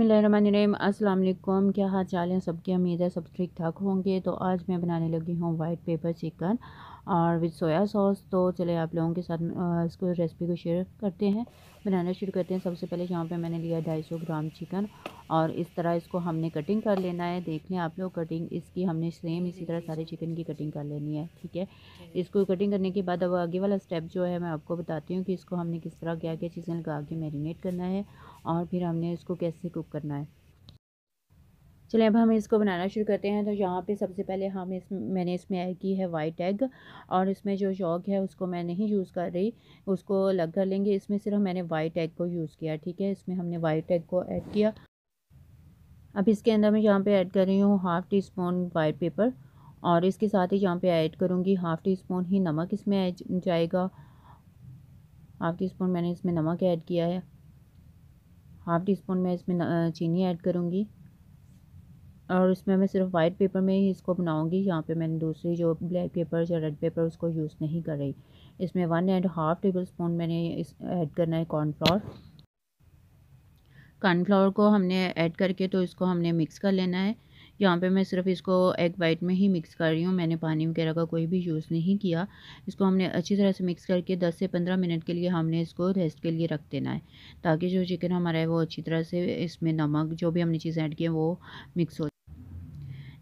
बसमीम अल्लाम क्या हाल चाल हैं सबकी उम्मीद है सब ठीक ठाक होंगे तो आज मैं बनाने लगी हूँ वाइट पेपर चिकन और विद सोया सॉस तो चले आप लोगों के साथ इसको रेसिपी को शेयर करते हैं बनाना शुरू करते हैं सबसे पहले यहाँ पे मैंने लिया ढाई सौ ग्राम चिकन और इस तरह इसको हमने कटिंग कर लेना है देख लें आप लोग कटिंग इसकी हमने सेम इसी तरह सारे चिकन की कटिंग कर लेनी है ठीक है इसको कटिंग करने के बाद अब आगे वाला स्टेप जो है मैं आपको बताती हूँ कि इसको हमने किस तरह क्या क्या चीज़ें लगा के मेरीनेट करना है और फिर हमने इसको कैसे कुक करना है चलिए अब हम इसको बनाना शुरू करते हैं तो यहाँ पे सबसे पहले हम इस मैंने इसमें ऐड की है वाइट एग और इसमें जो शौक है उसको मैं नहीं यूज़ कर रही उसको अलग कर लेंगे इसमें सिर्फ मैंने वाइट एग को यूज़ किया ठीक है इसमें हमने वाइट एग को ऐड किया अब इसके अंदर मैं यहाँ पे ऐड कर रही हूँ half teaspoon white pepper और इसके साथ ही यहाँ पर ऐड करूँगी हाफ़ टी स्पून ही नमक इसमें जाएगा हाफ़ टी स्पून मैंने इसमें नमक ऐड किया है हाफ़ टी स्पून मैं इसमें चीनी ऐड करूँगी और इसमें मैं सिर्फ वाइट पेपर में ही इसको बनाऊँगी यहाँ पे मैंने दूसरी जो ब्लैक पेपर या रेड पेपर उसको यूज़ नहीं कर रही इसमें one and half tablespoon मैंने इस ऐड करना है कॉर्नफ्लावर कॉर्नफ्लावर को हमने ऐड करके तो इसको हमने मिक्स कर लेना है यहाँ पे मैं सिर्फ इसको एग वाइट में ही मिक्स कर रही हूँ मैंने पानी वगैरह का कोई भी यूज़ नहीं किया इसको हमने अच्छी तरह से मिक्स करके 10 से 15 मिनट के लिए हमने इसको रेस्ट के लिए रख देना है ताकि जो चिकन हमारा है वो अच्छी तरह से इसमें नमक जो भी हमने चीज़ें ऐड की हैं वो मिक्स हो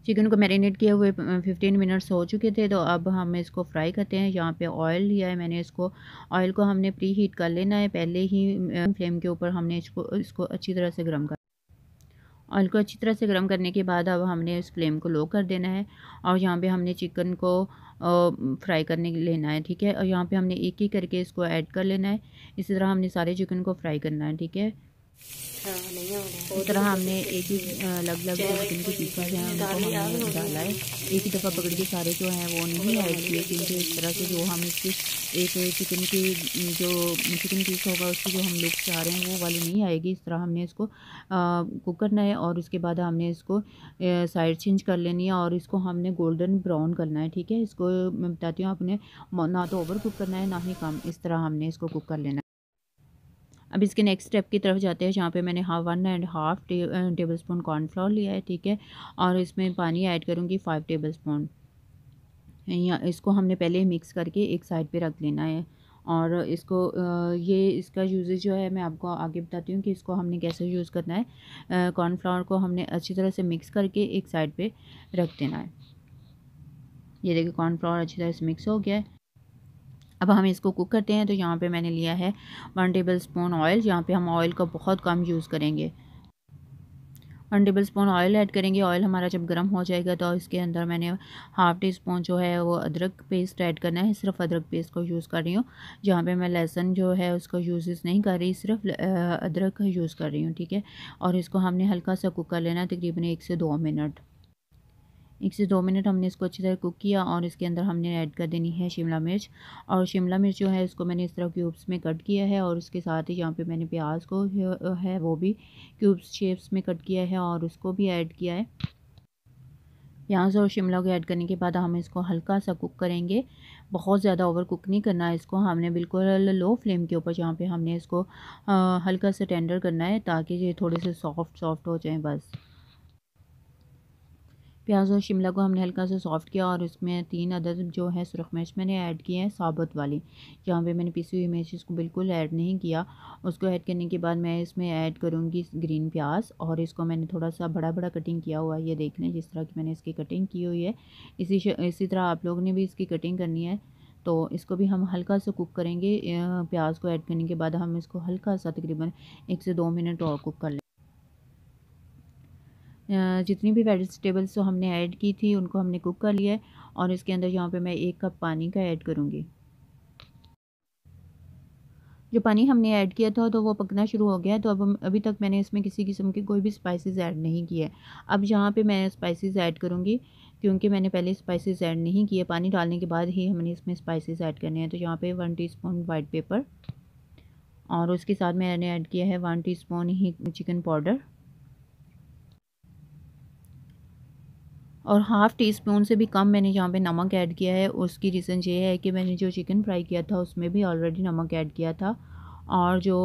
चिकन को मैरिनेट किए हुए 15 मिनट्स हो चुके थे तो अब हम इसको फ्राई करते हैं यहाँ पे ऑयल लिया है मैंने इसको ऑयल को हमने प्री हीट कर लेना है पहले ही फ्लेम के ऊपर हमने इसको इसको अच्छी तरह से गर्म कर ऑयल को अच्छी तरह से गर्म करने के बाद अब हमने इस फ्लेम को लो कर देना है और यहाँ पे हमने चिकन को फ्राई करने लेना है ठीक है और यहाँ पे हमने एक ही करके इसको ऐड कर लेना है इसी तरह हमने सारे चिकन को फ्राई करना है ठीक है इस तरह हमने एक ही अलग अलग चिकन के जो हैं उनको हमने तो डाला है एक ही दफ़ा पकड़ के सारे जो हैं वो नहीं आए थे क्योंकि इस तरह से जो हम इसकी एक चिकन की जो चिकन पीस होगा उसकी जो हम लोग चाह रहे हैं वो वाली नहीं आएगी इस तरह हमने इसको कुक करना है और उसके बाद हमने इसको साइड चेंज कर लेनी है और इसको हमने गोल्डन ब्राउन करना है ठीक है इसको मैं बताती हूँ आपने ना तो ओवर कुक करना है ना ही कम इस तरह हमने इसको कुक कर लेना है अब इसके नेक्स्ट स्टेप की तरफ जाते हैं जहाँ पे मैंने half one and half tablespoon cornflour लिया है ठीक है और इसमें पानी ऐड करूँगी फ़ाइव टेबल स्पून या इसको हमने पहले मिक्स करके एक साइड पे रख लेना है और इसको ये इसका यूजेज जो है मैं आपको आगे बताती हूँ कि इसको हमने कैसे यूज़ करना है कॉर्नफ्लावर को हमने अच्छी तरह से मिक्स करके एक साइड पर रख देना है ये देखिए कॉर्नफ्लावर अच्छी तरह से मिक्स हो गया है अब हम इसको कुक करते हैं तो यहाँ पे मैंने लिया है वन टेबल स्पून ऑयल यहाँ पे हम ऑयल का बहुत कम यूज़ करेंगे one tablespoon oil add करेंगे ऑयल हमारा जब गर्म हो जाएगा तो इसके अंदर मैंने हाफ़ टी स्पून जो है वो अदरक पेस्ट ऐड करना है सिर्फ अदरक पेस्ट को यूज़ कर रही हूँ जहाँ पे मैं लहसुन जो है उसको यूज़ नहीं कर रही सिर्फ अदरक यूज़ कर रही हूँ ठीक है और इसको हमने हल्का सा कुक कर लेना तकरीबन एक से दो मिनट एक से दो मिनट हमने इसको अच्छी तरह कुक किया और इसके अंदर हमने ऐड कर देनी है शिमला मिर्च और शिमला मिर्च जो है इसको मैंने इस तरह क्यूब्स में कट किया है और उसके साथ ही यहाँ पे मैंने प्याज को है वो भी क्यूब्स शेप्स में कट किया है और उसको भी ऐड किया है प्याज और शिमला को ऐड करने के बाद हम इसको हल्का सा कुक करेंगे बहुत ज़्यादा ओवर कुक नहीं करना है इसको हमने बिल्कुल लो फ्लेम के ऊपर जहाँ पे हमने इसको आ, हल्का सा टेंडर करना है ताकि ये थोड़े से सॉफ्ट सॉफ्ट हो जाए बस प्याज और शिमला को हमने हल्का सा सॉफ्ट किया और उसमें तीन अदद जो है सुरख मिर्च मैंने ऐड किए हैं साबुत वाली जहाँ पे मैंने पीसी हुई मिर्च को बिल्कुल ऐड नहीं किया उसको ऐड करने के बाद मैं इसमें ऐड करूँगी ग्रीन प्याज और इसको मैंने थोड़ा सा बड़ा बड़ा कटिंग किया हुआ यह ये देख लें जिस तरह की मैंने इसकी कटिंग की हुई है इसी इसी तरह आप लोगों ने भी इसकी कटिंग करनी है तो इसको भी हम हल्का सा कुक करेंगे प्याज को ऐड करने के बाद हम इसको हल्का सा तकरीबन एक से दो मिनट और कुक कर लें जितनी भी वेजिटेबल्स तो हमने ऐड की थी उनको हमने कुक कर लिया है और इसके अंदर यहाँ पे मैं एक कप पानी का ऐड करूँगी जो पानी हमने ऐड किया था तो वो पकना शुरू हो गया तो अब अभी तक मैंने इसमें किसी किस्म के कोई भी स्पाइसेस ऐड नहीं किए अब यहाँ पे मैं स्पाइसेस ऐड करूँगी क्योंकि मैंने पहले स्पाइसेस ऐड नहीं किए पानी डालने के बाद ही हमने इसमें स्पाइसेस ऐड करने हैं तो यहाँ पे वन टीस्पून वाइट पेपर और उसके साथ मैंने ऐड किया है वन टी ही चिकन पाउडर और हाफ़ टी स्पून से भी कम मैंने यहाँ पे नमक ऐड किया है उसकी रीज़न ये है कि मैंने जो चिकन फ्राई किया था उसमें भी ऑलरेडी नमक ऐड किया था और जो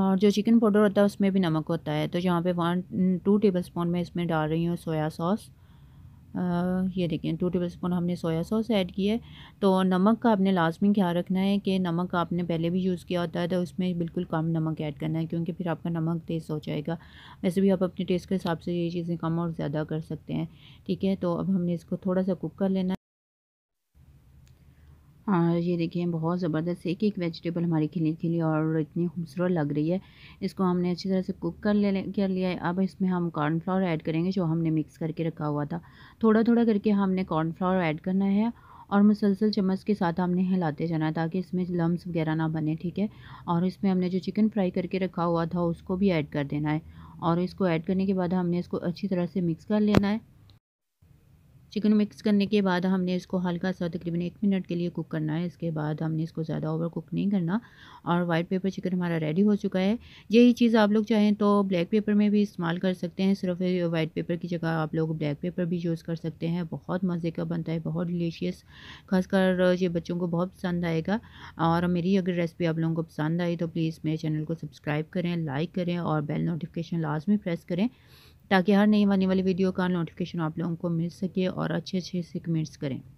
और जो चिकन पाउडर होता है उसमें भी नमक होता है तो यहाँ पे वन टू टेबल स्पून मैं इसमें डाल रही हूँ सोया सॉस ये देखें टू टेबल स्पून हमने सोया सॉस ऐड किया है तो नमक का आपने लाजमी ख्याल रखना है कि नमक आपने पहले भी यूज़ किया होता है तो उसमें बिल्कुल कम नमक ऐड करना है क्योंकि फिर आपका नमक तेज़ हो जाएगा वैसे भी आप अपने टेस्ट के हिसाब से ये चीज़ें कम और ज़्यादा कर सकते हैं ठीक है तो अब हमने इसको थोड़ा सा कुक कर लेना और ये देखिए बहुत ज़बरदस्त एक एक वेजिटेबल हमारी खिली खिली और इतनी खूबसूरत लग रही है इसको हमने अच्छी तरह से कुक कर ले कर लिया है अब इसमें हम कॉर्नफ्लावर ऐड करेंगे जो हमने मिक्स करके रखा हुआ था थोड़ा थोड़ा करके हमने कॉर्नफ्लावर ऐड करना है और मुसलसल चम्मच के साथ हमने हिलाते जाना है ताकि इसमें लम्स वगैरह ना बने ठीक है और इसमें हमने जो चिकन फ्राई करके रखा हुआ था उसको भी ऐड कर देना है और इसको ऐड करने के बाद हमने इसको अच्छी तरह से मिक्स कर लेना है चिकन मिक्स करने के बाद हमने इसको हल्का सा तकरीबन एक मिनट के लिए कुक करना है इसके बाद हमने इसको ज़्यादा ओवर कुक नहीं करना और वाइट पेपर चिकन हमारा रेडी हो चुका है यही चीज़ आप लोग चाहें तो ब्लैक पेपर में भी इस्तेमाल कर सकते हैं सिर्फ वाइट पेपर की जगह आप लोग ब्लैक पेपर भी यूज़ कर सकते हैं बहुत मज़े का बनता है बहुत डिलीशियस खासकर ये बच्चों को बहुत पसंद आएगा और मेरी अगर रेसिपी आप लोगों को पसंद आई तो प्लीज़ मेरे चैनल को सब्सक्राइब करें लाइक करें और बेल नोटिफिकेशन लाजमी प्रेस करें ताकि हर नई आने वाली वीडियो का नोटिफिकेशन आप लोगों को मिल सके और और अच्छे अच्छे से कमेंट्स करें